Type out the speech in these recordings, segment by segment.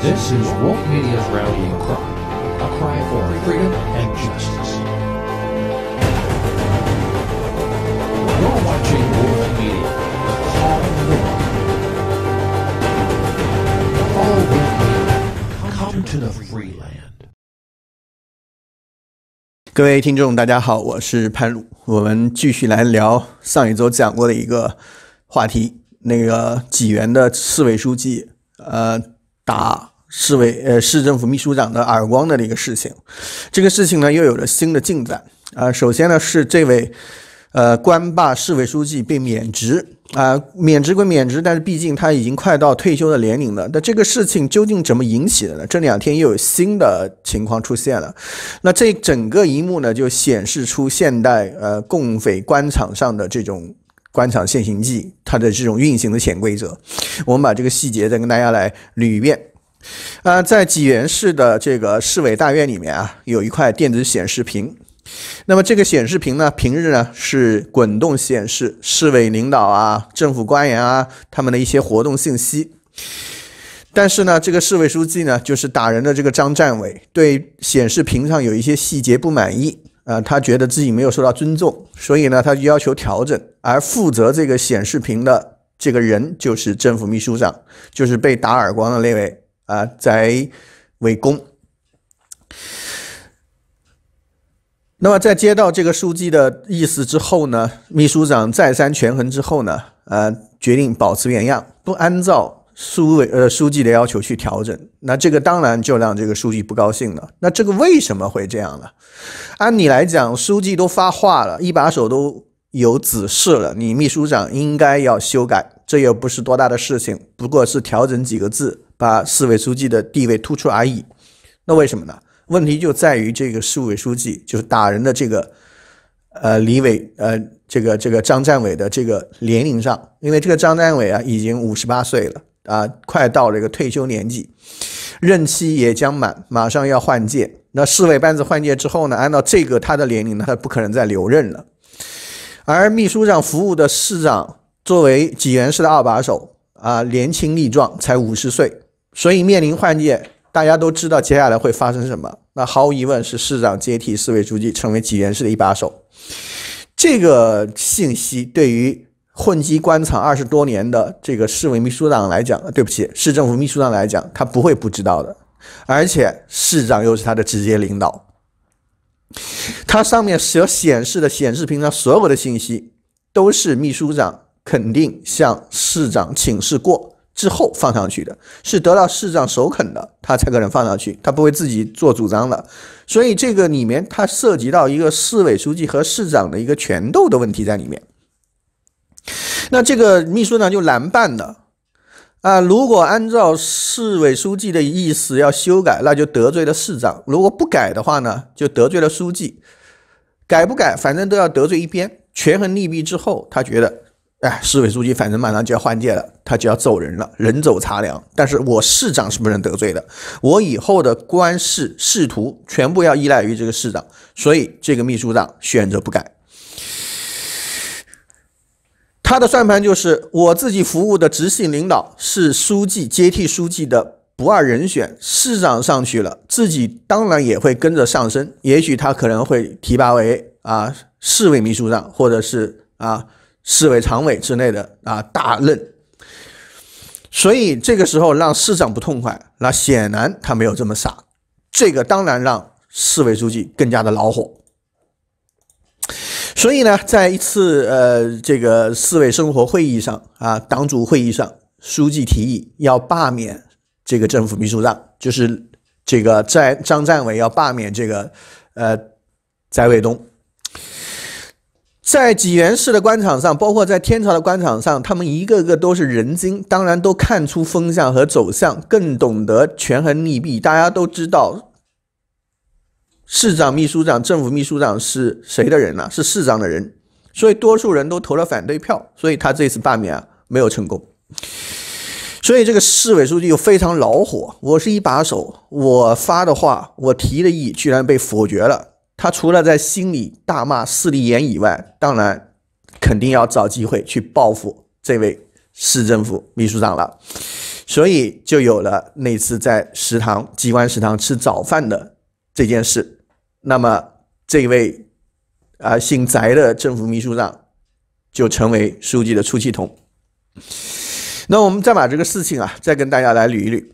This is Wolf Media's rallying cry, a cry for freedom and justice. You're watching Wolf Media, the call of the rock. Follow Wolf Media, come to the free land. 各位听众，大家好，我是潘鲁，我们继续来聊上一周讲过的一个话题，那个纪元的市委书记，呃，打市委呃市政府秘书长的耳光的那个事情，这个事情呢又有了新的进展啊。首先呢是这位呃官坝市委书记被免职啊，免职归免职，但是毕竟他已经快到退休的年龄了。那这个事情究竟怎么引起的呢？这两天又有新的情况出现了。那这整个一幕呢就显示出现代呃共匪官场上的这种官场现形记，它的这种运行的潜规则。我们把这个细节再跟大家来捋一遍。啊，在济源市的这个市委大院里面啊，有一块电子显示屏。那么这个显示屏呢，平日呢是滚动显示市委领导啊、政府官员啊他们的一些活动信息。但是呢，这个市委书记呢，就是打人的这个张占伟，对显示屏上有一些细节不满意啊，他觉得自己没有受到尊重，所以呢，他就要求调整。而负责这个显示屏的这个人，就是政府秘书长，就是被打耳光的那位。啊，在为公。那么在接到这个书记的意思之后呢，秘书长再三权衡之后呢，呃，决定保持原样，不按照书委呃书记的要求去调整。那这个当然就让这个书记不高兴了。那这个为什么会这样呢？按理来讲，书记都发话了，一把手都有指示了，你秘书长应该要修改。这又不是多大的事情，不过是调整几个字。把市委书记的地位突出而已，那为什么呢？问题就在于这个市委书记就是打人的这个，呃，李伟，呃，这个这个张占伟的这个年龄上，因为这个张占伟啊，已经五十八岁了啊，快到了一个退休年纪，任期也将满，马上要换届。那市委班子换届之后呢，按照这个他的年龄呢，他不可能再留任了。而秘书长服务的市长作为济源市的二把手啊，年轻力壮，才五十岁。所以面临换届，大家都知道接下来会发生什么。那毫无疑问是市长接替市委书记，成为济源市的一把手。这个信息对于混迹官场二十多年的这个市委秘书长来讲，对不起，市政府秘书长来讲，他不会不知道的。而且市长又是他的直接领导，他上面所显示的显示屏上所有的信息，都是秘书长肯定向市长请示过。之后放上去的是得到市长首肯的，他才可能放上去，他不会自己做主张的。所以这个里面它涉及到一个市委书记和市长的一个权斗的问题在里面。那这个秘书长就难办了啊！如果按照市委书记的意思要修改，那就得罪了市长；如果不改的话呢，就得罪了书记。改不改，反正都要得罪一边。权衡利弊之后，他觉得。哎，市委书记反正马上就要换届了，他就要走人了，人走茶凉。但是我市长是不能得罪的，我以后的官仕仕途全部要依赖于这个市长，所以这个秘书长选择不改。他的算盘就是我自己服务的执行领导是书记，接替书记的不二人选。市长上去了，自己当然也会跟着上升，也许他可能会提拔为啊市委秘书长，或者是啊。市委常委之类的啊，大任，所以这个时候让市长不痛快，那显然他没有这么傻，这个当然让市委书记更加的恼火。所以呢，在一次呃这个市委生活会议上啊，党组会议上，书记提议要罢免这个政府秘书长，就是这个在张占伟要罢免这个呃，翟卫东。在济源市的官场上，包括在天朝的官场上，他们一个个都是人精，当然都看出风向和走向，更懂得权衡利弊。大家都知道，市长、秘书长、政府秘书长是谁的人呢？是市长的人，所以多数人都投了反对票，所以他这次罢免没有成功。所以这个市委书记又非常恼火，我是一把手，我发的话，我提的议，居然被否决了。他除了在心里大骂势利眼以外，当然肯定要找机会去报复这位市政府秘书长了，所以就有了那次在食堂机关食堂吃早饭的这件事。那么这位啊姓翟的政府秘书长就成为书记的出气筒。那我们再把这个事情啊，再跟大家来捋一捋。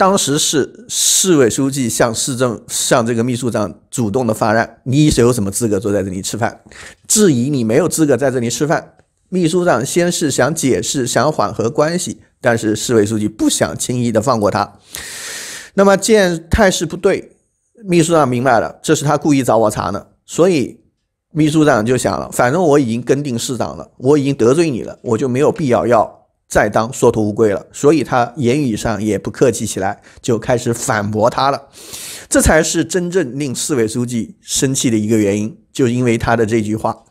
当时是市委书记向市政向这个秘书长主动的发难，你是有什么资格坐在这里吃饭？质疑你没有资格在这里吃饭。秘书长先是想解释，想缓和关系，但是市委书记不想轻易的放过他。那么见态势不对，秘书长明白了，这是他故意找我茬呢，所以秘书长就想了，反正我已经跟定市长了，我已经得罪你了，我就没有必要要。再当缩头乌龟了，所以他言语上也不客气起来，就开始反驳他了。这才是真正令市委书记生气的一个原因，就因为他的这句话。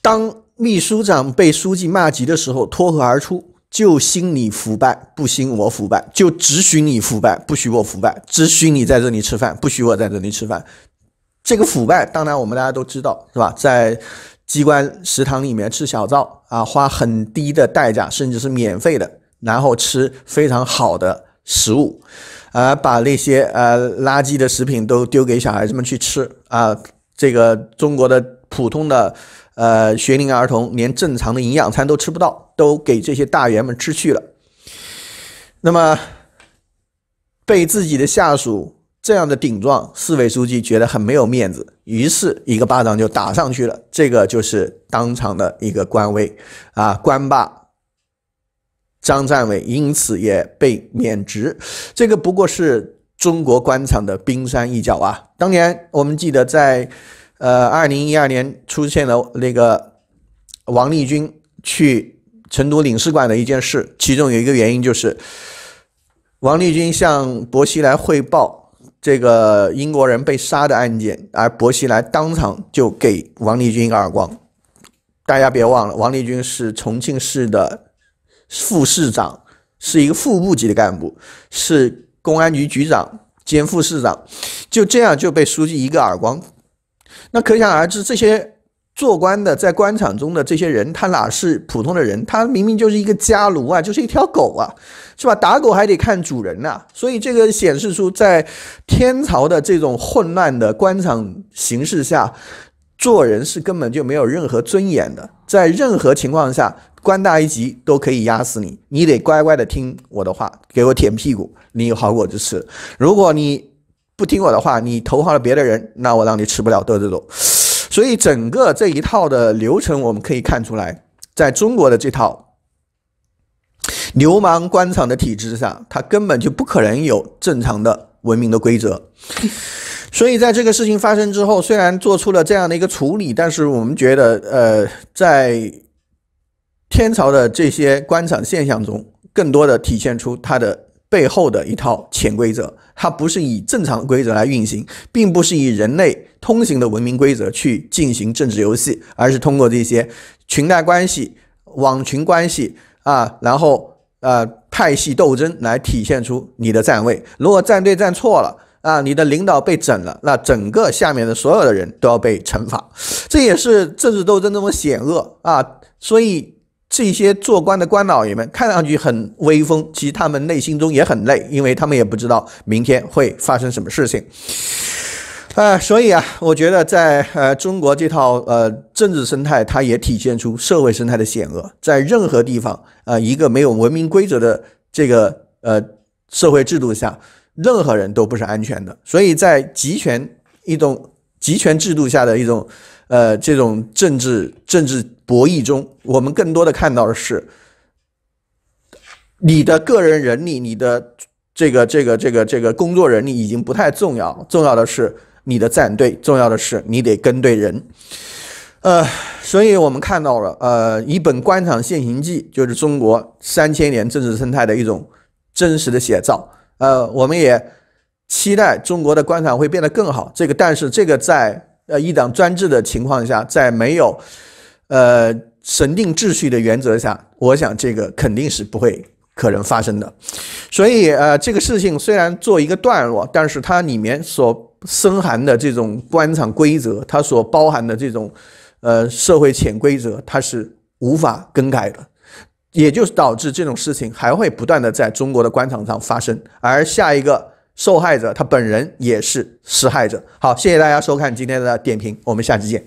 当秘书长被书记骂急的时候，脱口而出就“兴你腐败，不兴我腐败；就只许你腐败，不许我腐败；只许你在这里吃饭，不许我在这里吃饭。”这个腐败，当然我们大家都知道，是吧？在。机关食堂里面吃小灶啊，花很低的代价，甚至是免费的，然后吃非常好的食物，啊，把那些呃垃圾的食品都丢给小孩子们去吃啊。这个中国的普通的呃学龄儿童连正常的营养餐都吃不到，都给这些大员们吃去了。那么被自己的下属这样的顶撞，市委书记觉得很没有面子。于是，一个巴掌就打上去了。这个就是当场的一个官威啊，官霸。张占伟因此也被免职。这个不过是中国官场的冰山一角啊。当年我们记得，在呃二零一二年出现了那个王立军去成都领事馆的一件事，其中有一个原因就是王立军向薄熙来汇报。这个英国人被杀的案件，而薄熙来当场就给王立军一个耳光。大家别忘了，王立军是重庆市的副市长，是一个副部级的干部，是公安局局长兼副市长。就这样就被书记一个耳光，那可想而知这些。做官的，在官场中的这些人，他哪是普通的人？他明明就是一个家奴啊，就是一条狗啊，是吧？打狗还得看主人呐。所以这个显示出，在天朝的这种混乱的官场形势下，做人是根本就没有任何尊严的。在任何情况下，官大一级都可以压死你，你得乖乖的听我的话，给我舔屁股，你有好果子吃。如果你不听我的话，你投靠了别的人，那我让你吃不了兜着走。所以整个这一套的流程，我们可以看出来，在中国的这套流氓官场的体制上，它根本就不可能有正常的文明的规则。所以在这个事情发生之后，虽然做出了这样的一个处理，但是我们觉得，呃，在天朝的这些官场现象中，更多的体现出它的。背后的一套潜规则，它不是以正常规则来运行，并不是以人类通行的文明规则去进行政治游戏，而是通过这些裙带关系、网群关系啊，然后呃派系斗争来体现出你的站位。如果站队站错了啊，你的领导被整了，那整个下面的所有的人都要被惩罚。这也是政治斗争那么险恶啊，所以。这些做官的官老爷们看上去很威风，其实他们内心中也很累，因为他们也不知道明天会发生什么事情。啊，所以啊，我觉得在呃中国这套呃政治生态，它也体现出社会生态的险恶。在任何地方，呃，一个没有文明规则的这个呃社会制度下，任何人都不是安全的。所以在集权一种。集权制度下的一种，呃，这种政治政治博弈中，我们更多的看到的是，你的个人人力，你的这个这个这个这个工作人力已经不太重要，重要的是你的战队，重要的是你得跟对人，呃，所以我们看到了，呃，一本《官场现形记》，就是中国三千年政治生态的一种真实的写照，呃，我们也。期待中国的官场会变得更好，这个但是这个在呃一党专制的情况下，在没有呃审定秩序的原则下，我想这个肯定是不会可能发生的。所以呃这个事情虽然做一个段落，但是它里面所深含的这种官场规则，它所包含的这种呃社会潜规则，它是无法更改的，也就是导致这种事情还会不断的在中国的官场上发生，而下一个。受害者他本人也是施害者。好，谢谢大家收看今天的点评，我们下期见。